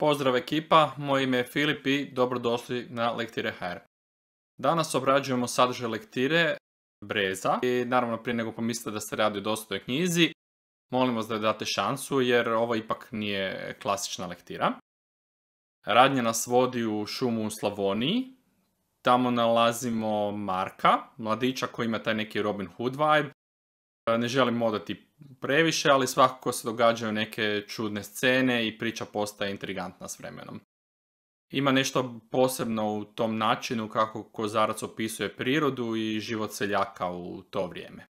Pozdrav ekipa, moje ime je Filip i dobrodošli na Lektire HR. Danas obrađujemo sadržaj lektire Breza i naravno prije nego pomislite da se radi o dostoj knjizi, molim vas da date šansu jer ovo ipak nije klasična lektira. Radnja nas vodi u šumu u Slavoniji, tamo nalazimo Marka, mladića koji ima taj neki Robin Hood vibe, ne želim odati previše, ali svakako se događaju neke čudne scene i priča postaje intrigantna s vremenom. Ima nešto posebno u tom načinu kako Kozarac opisuje prirodu i život seljaka u to vrijeme.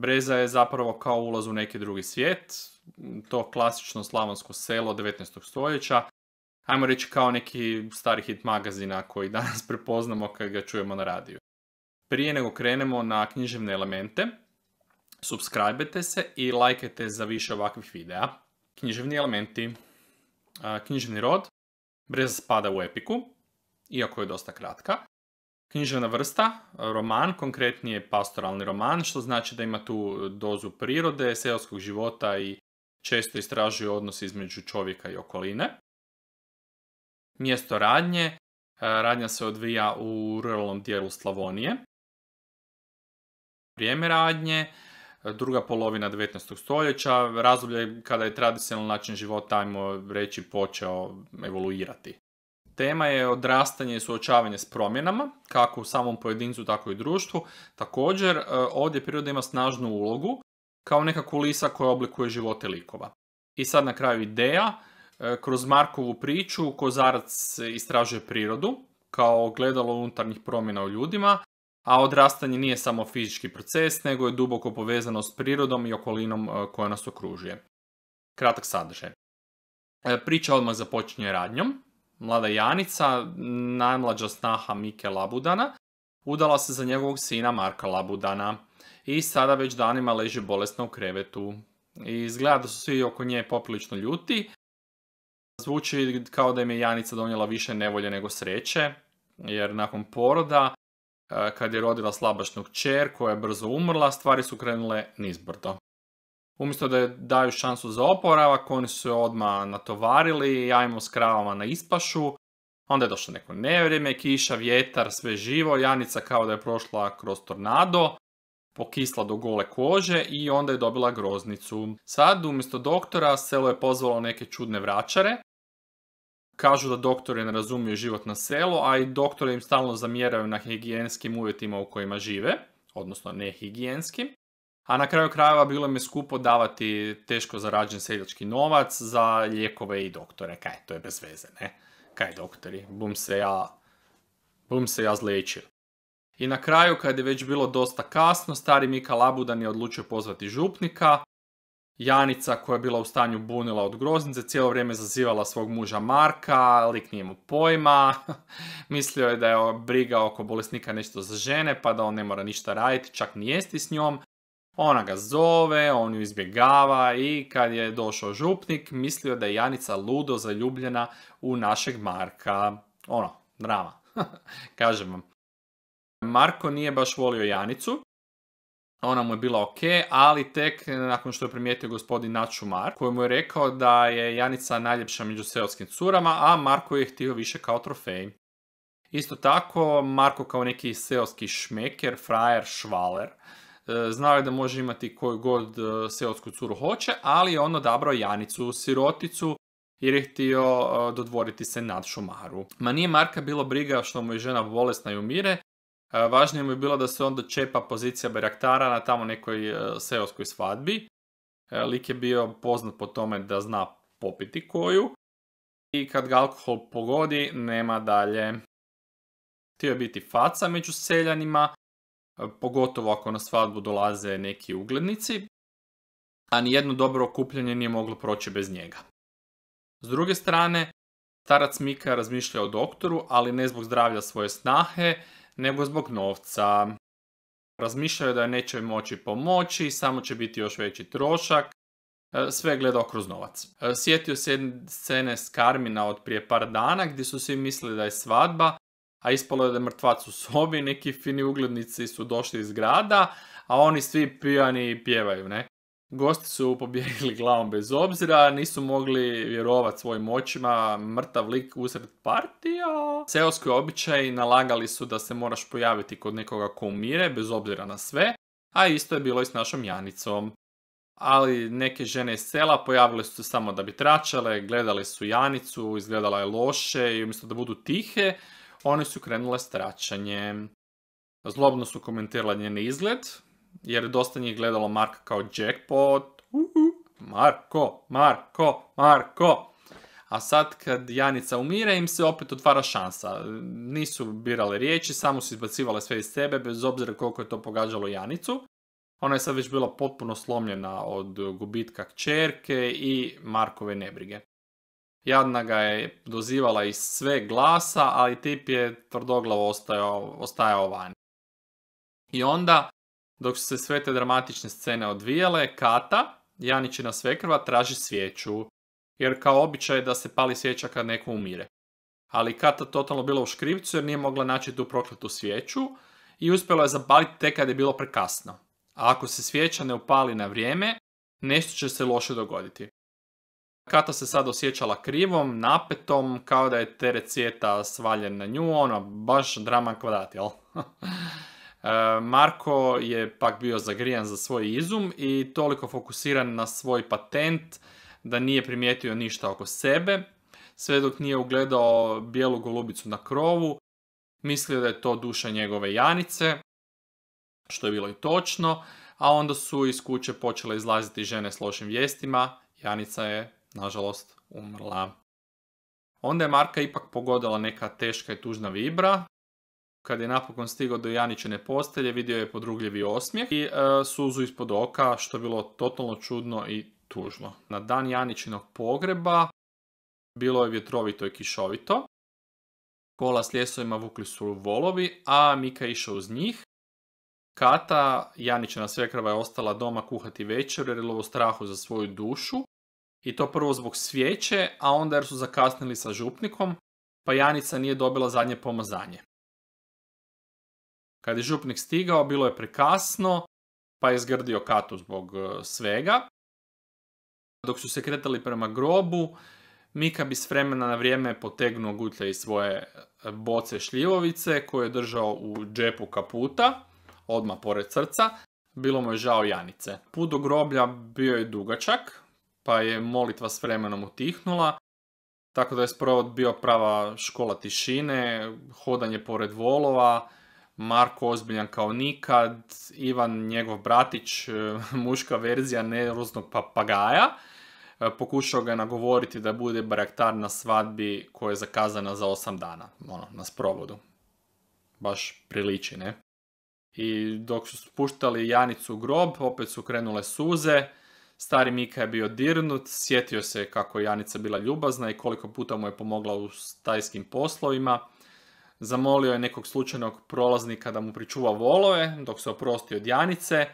Breza je zapravo kao ulaz u neki drugi svijet, to klasično slavonsko selo 19. stoljeća, ajmo reći kao neki stari hit magazina koji danas prepoznamo kad ga čujemo na radiju. Prije nego krenemo na književne elemente, subscribe se i lajkajte za više ovakvih videa. Književni elementi. Književni rod. Brez spada u epiku, iako je dosta kratka. Književna vrsta, roman, konkretnije pastoralni roman, što znači da ima tu dozu prirode, seoskog života i često istražuje odnos između čovjeka i okoline. Mjesto radnje, radnja se odvija u ruralnom dijelu Slavonije. Vrijeme radnje, druga polovina 19. stoljeća, razdoblje kada je tradicionalni način života, ajmo reći, počeo evoluirati. Tema je odrastanje i suočavanje s promjenama, kako u samom pojedincu, tako i društvu. Također, e, ovdje priroda ima snažnu ulogu, kao neka kulisa koja oblikuje živote likova. I sad na kraju ideja, e, kroz Markovu priču Kozarac istražuje prirodu, kao gledalo unutarnjih promjena u ljudima, a odrastanje nije samo fizički proces, nego je duboko povezano s prirodom i okolinom e, koja nas okružuje. Kratak sadržaj. E, priča odmah započinje radnjom. Mlada Janica, najmlađa snaha Mike Labudana, udala se za njegovog sina Marka Labudana i sada već danima leži bolesna u krevetu. I izgleda da su svi oko nje poprilično ljuti. Zvuči kao da im je Janica donijela više nevolje nego sreće, jer nakon poroda E, kad je rodila slabačnog čer koja je brzo umrla, stvari su krenule nizbrdo. Umjesto da je daju šansu za oporavak, oni su je odmah natovarili, jajmo s kravama na ispašu, onda je došlo neko nevrijeme, kiša, vjetar, sve živo, Janica kao da je prošla kroz tornado, pokisla do gole kože i onda je dobila groznicu. Sad, umjesto doktora, selo je pozvalo neke čudne vračare, Kažu da doktore ne razumiju život na selu, a i doktore im stalno zamjeraju na higijenskim uvjetima u kojima žive, odnosno ne higijenskim. A na kraju krajeva bilo im je skupo davati teško zarađen seljački novac za lijekove i doktore. Kaj, to je bez veze, ne? Kaj doktori, bum se ja, bum se ja zlečio. I na kraju, kad je već bilo dosta kasno, stari Mika Labudan je odlučio pozvati župnika, Janica koja je bila u stanju bunila od groznice, cijelo vrijeme zazivala svog muža Marka, lik nije mu pojma, mislio je da je briga oko bolesnika nešto za žene pa da on ne mora ništa raditi, čak ni jesti s njom. Ona ga zove, on ju izbjegava i kad je došao župnik, mislio da je Janica ludo zaljubljena u našeg Marka. Ono, drama, kažem vam. Marko nije baš volio Janicu, ona mu je bila ok, ali tek eh, nakon što je primijetio gospodin Načumar, koji mu je rekao da je Janica najljepša među seoskim curama, a Marko je htio više kao trofej. Isto tako, Marko kao neki seoski šmeker, frajer, švaler, eh, znao je da može imati koju god eh, seosku curu hoće, ali je on odabrao Janicu, siroticu, jer je htio dodvoriti se nad šumaru. Ma nije Marka bilo briga što mu je žena bolesna i umire, E, važnije mu je bilo da se onda čepa pozicija Beraktara na tamo nekoj e, seoskoj svadbi. E, lik je bio poznat po tome da zna popiti koju. I kad ga alkohol pogodi, nema dalje. Htio je biti faca među seljanima, pogotovo ako na svadbu dolaze neki uglednici, a nijedno dobro okupljanje nije moglo proći bez njega. S druge strane, starac Mika razmišlja o doktoru, ali ne zbog zdravlja svoje snahe, nego zbog novca. Razmišljaju da neće moći pomoći, samo će biti još veći trošak, e, sve je gledao kroz novac. E, sjetio se scene s Karmina od prije par dana gdje su svi mislili da je svadba, a ispalo je da je mrtvac u sobi, neki fini uglednici su došli iz grada, a oni svi pijani pjevaju, ne? Gosti su pobjegli glavom bez obzira, nisu mogli vjerovati svojim očima, mrtav lik usred partija. Seoski običaj nalagali su da se moraš pojaviti kod nekoga ko umire, bez obzira na sve, a isto je bilo i s našom Janicom. Ali neke žene iz sela pojavile su se samo da bi tračale, gledale su Janicu, izgledala je loše i umjesto da budu tihe, one su krenule s tračanjem. Zlobno su komentirale njen izgled, jer je dosta njih gledalo Marka kao jackpot. Marko, Marko, Marko. A sad kad Janica umire im se opet otvara šansa. Nisu birale riječi, samo su izbacivale sve iz sebe bez obzira koliko je to pogađalo Janicu. Ona je sad već bila potpuno slomljena od gubitka kćerke i Markove nebrige. Jadna ga je dozivala iz sve glasa, ali tip je tvrdoglavo ostajao, ostajao vani. I onda dok su se sve te dramatične scene odvijale, Kata, Janićina svekrva, traži svijeću, jer kao običaj je da se pali svijeća kad neko umire. Ali Kata totalno bila u škrivcu jer nije mogla naći tu prokletu svijeću i uspjela je zapaliti tek kad je bilo prekasno. A ako se svijeća ne upali na vrijeme, nešto će se loše dogoditi. Kata se sad osjećala krivom, napetom, kao da je teret svijeta svaljen na nju, ono, baš drama kvadrat, jel? E, Marko je pak bio zagrijan za svoj izum i toliko fokusiran na svoj patent da nije primijetio ništa oko sebe, sve dok nije ugledao bijelu golubicu na krovu, mislio da je to duša njegove janice, što je bilo i točno, a onda su iz kuće počele izlaziti žene s lošim vijestima, Janica je, nažalost, umrla. Onda je Marka ipak pogodila neka teška i tužna vibra, kad je napokon stigao do Janićene postelje, vidio je podrugljivi osmijeh i e, suzu ispod oka, što je bilo totalno čudno i tužno. Na dan Janičinog pogreba bilo je vjetrovito i kišovito. Kola s ljesovima vukli su volovi, a Mika išao uz njih. Kata, Janićena svekrava je ostala doma kuhati večer jer je lovo strahu za svoju dušu. I to prvo zbog svijeće, a onda jer su zakasnili sa župnikom, pa Janica nije dobila zadnje pomazanje. Kad je župnik stigao, bilo je prekasno, pa je zgrdio katu zbog e, svega. Dok su se kretali prema grobu, Mika bi s vremena na vrijeme potegnuo gutlje iz svoje e, boce šljivovice koju je držao u džepu kaputa, odmah pored srca. Bilo mu je žao Janice. Put do groblja bio je dugačak, pa je molitva s vremenom utihnula, tako da je sprovod bio prava škola tišine, hodanje pored volova, Marko ozbiljan kao nikad, Ivan njegov bratić, e, muška verzija neroznog papagaja. E, pokušao ga nagovoriti da bude baraktar na svadbi koja je zakazana za 8 dana, ono, na sprovodu. Baš priliči, ne? I dok su spuštali Janicu u grob, opet su krenule suze. Stari Mika je bio dirnut, sjetio se kako je Janica bila ljubazna i koliko puta mu je pomogla u tajskim poslovima zamolio je nekog slučajnog prolaznika da mu pričuva volove dok se oprosti od Janice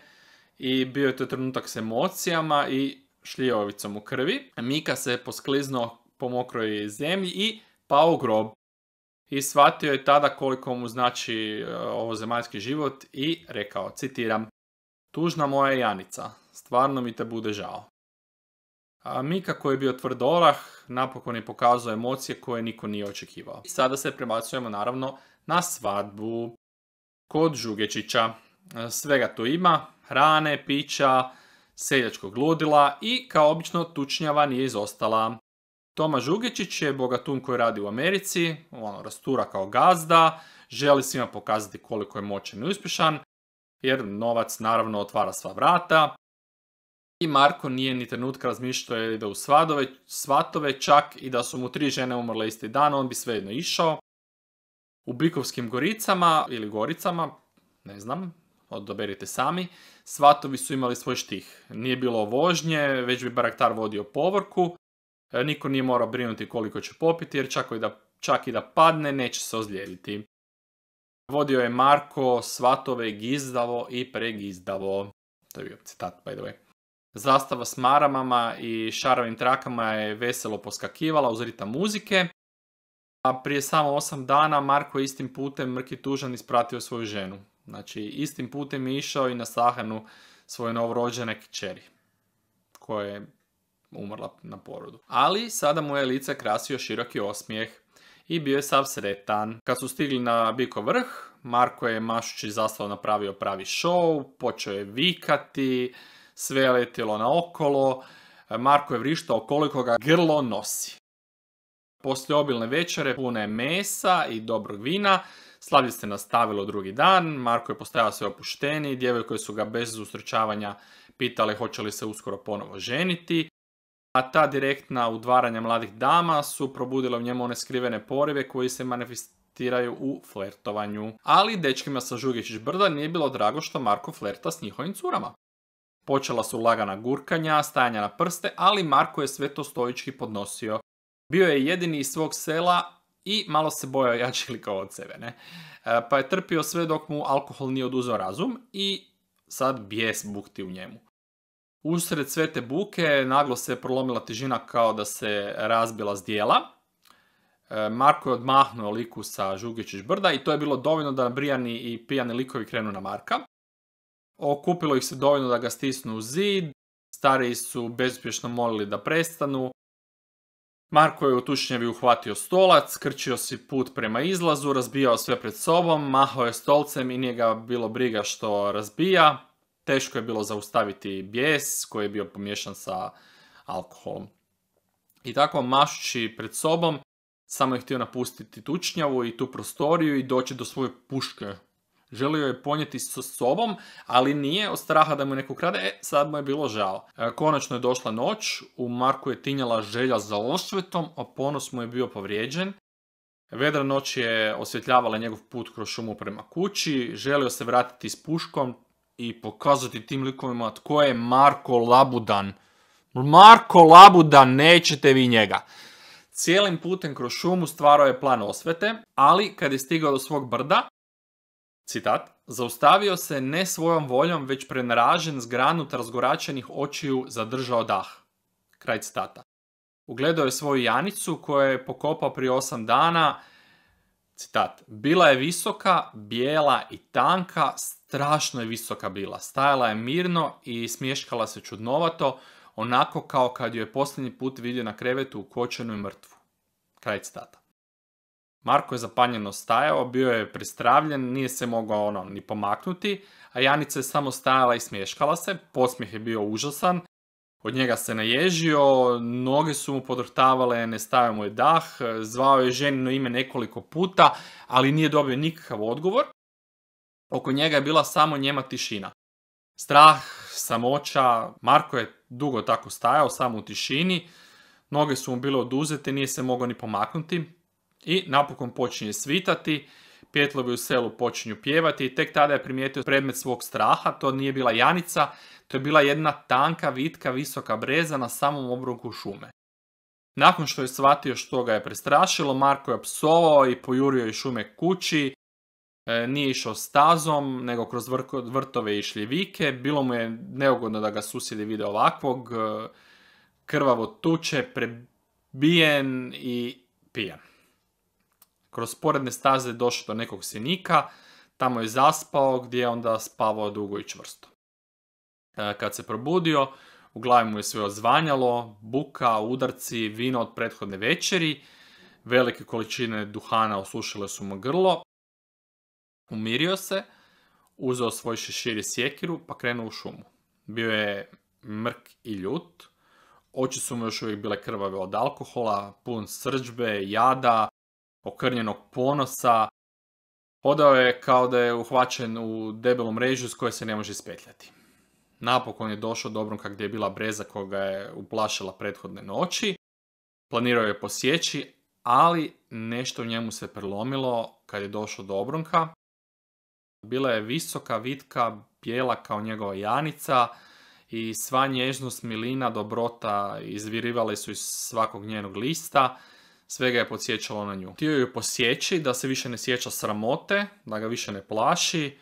i bio je to trenutak s emocijama i šljivovicom u krvi. Mika se poskliznuo po mokroj zemlji i pao u grob. I shvatio je tada koliko mu znači e, ovo zemaljski život i rekao, citiram, Tužna moja Janica, stvarno mi te bude žao. A Mika koji je bio tvrdorah napokon je pokazao emocije koje niko nije očekivao. I sada se prebacujemo naravno na svadbu kod Žugečića. Svega to ima, hrane, pića, seljačkog ludila i kao obično tučnjava nije izostala. Toma Žugečić je bogatun koji radi u Americi, ono rastura kao gazda, želi svima pokazati koliko je moćan i uspješan, jer novac naravno otvara sva vrata, i Marko nije ni trenutka razmišljao je da u svadove, svatove, čak i da su mu tri žene umrle isti dan, on bi svejedno išao. U Bikovskim goricama ili goricama, ne znam, odaberite sami, svatovi su imali svoj štih. Nije bilo vožnje, već bi baraktar vodio povorku, e, niko nije morao brinuti koliko će popiti jer čak i da, čak i da padne neće se ozlijediti. Vodio je Marko svatove gizdavo i pregizdavo. To je bio citat, by the way. Zastava s maramama i šarovim trakama je veselo poskakivala uz ritam muzike, a prije samo osam dana Marko je istim putem Mrki Tužan ispratio svoju ženu. Znači, istim putem je išao i na sahanu svoje novorođene kćeri, koja je umrla na porodu. Ali sada mu je lice krasio široki osmijeh i bio je sav sretan. Kad su stigli na Biko vrh, Marko je mašući zastavu napravio pravi show, počeo je vikati, sve je letjelo naokolo, Marko je vrištao koliko ga grlo nosi. Poslije obilne večere pune mesa i dobrog vina, slavlje se nastavilo drugi dan, Marko je postajao sve opušteniji, djevojke su ga bez ustrećavanja pitali hoće li se uskoro ponovo ženiti, a ta direktna udvaranja mladih dama su probudila u njemu one skrivene porive koji se manifestiraju u flertovanju. Ali dečkima sa Žugičić brda nije bilo drago što Marko flerta s njihovim curama. Počela su lagana gurkanja, stajanja na prste, ali Marko je sve to stojički podnosio. Bio je jedini iz svog sela i malo se bojao jačih kao od sebe, ne? E, pa je trpio sve dok mu alkohol nije oduzeo razum i sad bijes bukti u njemu. Usred sve te buke naglo se prolomila težina kao da se razbila s dijela. E, Marko je odmahnuo liku sa Žugićić brda i to je bilo dovoljno da brijani i pijani likovi krenu na Marka okupilo ih se dovoljno da ga stisnu u zid, stariji su bezuspješno molili da prestanu. Marko je u tušnjevi uhvatio stolac, krčio si put prema izlazu, razbijao sve pred sobom, mahao je stolcem i nije ga bilo briga što razbija. Teško je bilo zaustaviti bijes koji je bio pomiješan sa alkoholom. I tako mašući pred sobom, samo je htio napustiti tučnjavu i tu prostoriju i doći do svoje puške Želio je ponijeti sa sobom, ali nije od straha da mu neko krade, e, sad mu je bilo žao. E, konačno je došla noć, u Marku je tinjala želja za osvetom, a ponos mu je bio povrijeđen. Vedra noć je osvjetljavala njegov put kroz šumu prema kući, želio se vratiti s puškom i pokazati tim likovima tko je Marko Labudan. Marko Labudan, nećete vi njega. Cijelim putem kroz šumu stvarao je plan osvete, ali kad je stigao do svog brda, citat, zaustavio se ne svojom voljom, već prenražen, zgranut, razgoračenih očiju zadržao dah. Kraj citata. Ugledao je svoju janicu koju je pokopao prije osam dana, citat, bila je visoka, bijela i tanka, strašno je visoka bila. Stajala je mirno i smješkala se čudnovato, onako kao kad ju je posljednji put vidio na krevetu ukočenu i mrtvu. Kraj citata. Marko je zapanjeno stajao, bio je pristravljen, nije se mogao ono ni pomaknuti, a Janica je samo stajala i smješkala se, posmijeh je bio užasan, od njega se naježio, noge su mu podrhtavale, ne stavio mu je dah, zvao je ženino ime nekoliko puta, ali nije dobio nikakav odgovor. Oko njega je bila samo njema tišina. Strah, samoća, Marko je dugo tako stajao, samo u tišini, noge su mu bile oduzete, nije se mogao ni pomaknuti, i napokon počinje svitati, pjetlovi u selu počinju pjevati i tek tada je primijetio predmet svog straha, to nije bila janica, to je bila jedna tanka, vitka, visoka breza na samom obroku šume. Nakon što je shvatio što ga je prestrašilo, Marko je psovao i pojurio iz šume kući, e, nije išao stazom, nego kroz vrtove i šljivike, bilo mu je neugodno da ga susjedi vide ovakvog, e, krvavo tuče, prebijen i pijan kroz sporedne staze došao do nekog sjenika, tamo je zaspao gdje je onda spavao dugo i čvrsto. E, kad se probudio, u glavi mu je sve ozvanjalo, buka, udarci, vino od prethodne večeri, velike količine duhana osušile su mu grlo. Umirio se, uzeo svoj šešir i sjekiru pa krenuo u šumu. Bio je mrk i ljut, oči su mu još uvijek bile krvave od alkohola, pun srđbe, jada, okrnjenog ponosa, hodao je kao da je uhvaćen u debelom mrežu s koje se ne može ispetljati. Napokon je došao do obronka gdje je bila breza koja ga je uplašila prethodne noći. Planirao je posjeći, ali nešto u njemu se prelomilo kad je došao do obronka. Bila je visoka, vitka, bijela kao njegova janica i sva nježnost milina dobrota izvirivale su iz svakog njenog lista Svega je podsjećalo na nju. Htio ju posjeći da se više ne sjeća sramote, da ga više ne plaši.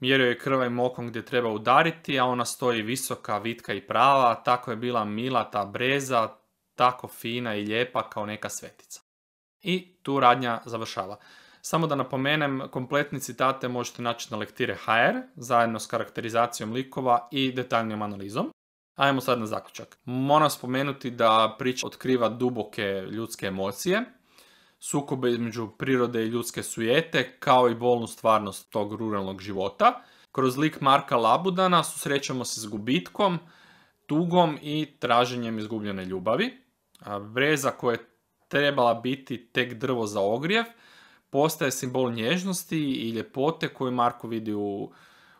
Mjerio je krvaj mokom gdje treba udariti, a ona stoji visoka, vitka i prava. Tako je bila mila ta breza, tako fina i lijepa kao neka svetica. I tu radnja završava. Samo da napomenem, kompletni citate možete naći na HR zajedno s karakterizacijom likova i detaljnim analizom. Ajmo sad na zaključak. Moram spomenuti da priča otkriva duboke ljudske emocije, sukobe između prirode i ljudske sujete, kao i bolnu stvarnost tog ruralnog života. Kroz lik Marka Labudana susrećemo se s gubitkom, tugom i traženjem izgubljene ljubavi. Vreza koja je trebala biti tek drvo za ogrijev, postaje simbol nježnosti i ljepote koju Marko vidi u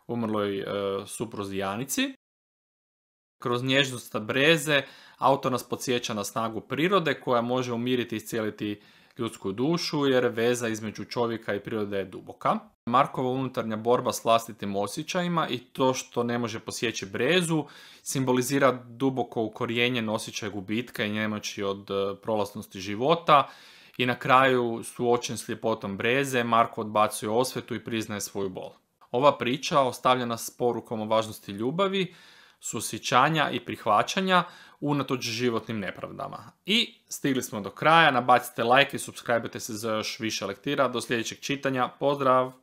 umrloj e, kroz nježnost breze, auto nas podsjeća na snagu prirode koja može umiriti i iscijeliti ljudsku dušu jer veza između čovjeka i prirode je duboka. Markova unutarnja borba s vlastitim osjećajima i to što ne može posjeći brezu simbolizira duboko ukorijenjen osjećaj gubitka i njemači od e, prolasnosti života i na kraju suočen s ljepotom breze Marko odbacuje osvetu i priznaje svoju bol. Ova priča ostavlja nas s porukom o važnosti ljubavi, susjećanja i prihvaćanja unatoč životnim nepravdama. I stigli smo do kraja, nabacite like i subscribe se za još više lektira. Do sljedećeg čitanja, pozdrav!